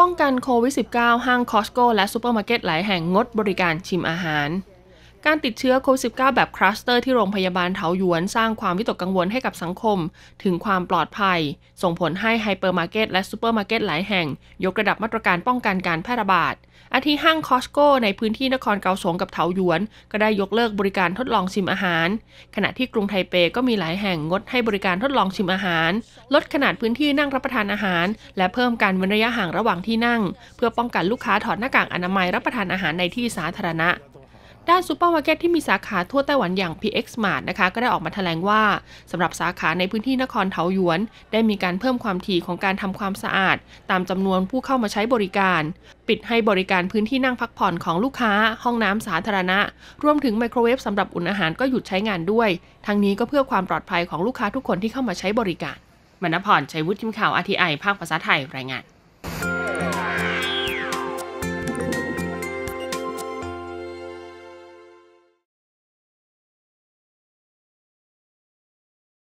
ป้องกันโควิด -19 ห้างคอสโก้และซูเปอร์มาร์เก็ตหลายแห่งงดบริการชิมอาหารการติดเชื้อโควิด -19 แบบคลัสเตอร์ที่โรงพยาบาลเถาหยวน สร้างความวิตกกังวลให้กับสังคม ถึงความปลอดภัย ส่งผลให้ไฮเปอร์มาร์เก็ตและซูเปอร์มาร์เก็ตหลายแห่ง ยกระดับมาตรการป้องกันการแพร่ระบาด อาทิห้างคอสโกในพื้นที่นครเกาสงกับเถาหยวน ก็ได้ยกเลิกบริการทดลองชิมอาหาร ขณะที่กรุงไทเปก็มีหลายแห่งงดให้บริการทดลองชิมอาหาร ลดขนาดพื้นที่นั่งรับประทานอาหาร และเพิ่มการเว้นระยะห่างระหว่างที่นั่ง เพื่อป้องกันลูกค้าถอดหน้ากากอนามัย รับประทานอาหารในที่สาธารณะด้านซูเปอร์มาร์เก็ตที่มีสาขาทั่วไต้หวันอย่าง PX Mart นะคะ ก็ได้ออกมาแถลงว่าสำหรับสาขาในพื้นที่นครเทาหยวน ได้มีการเพิ่มความถี่ของการทำความสะอาด ตามจำนวนผู้เข้ามาใช้บริการ ปิดให้บริการพื้นที่นั่งพักผ่อนของลูกค้าห้องน้ำสาธารณะ รวมถึงไมโครเวฟสำหรับอุ่นอาหารก็หยุดใช้งานด้วย ทั้งนี้ก็เพื่อความปลอดภัยของลูกค้าทุกคนที่เข้ามาใช้บริการ มณพรชัยวุฒิทีมข่าวอาทีไอภาคภาษาไทยรายงาน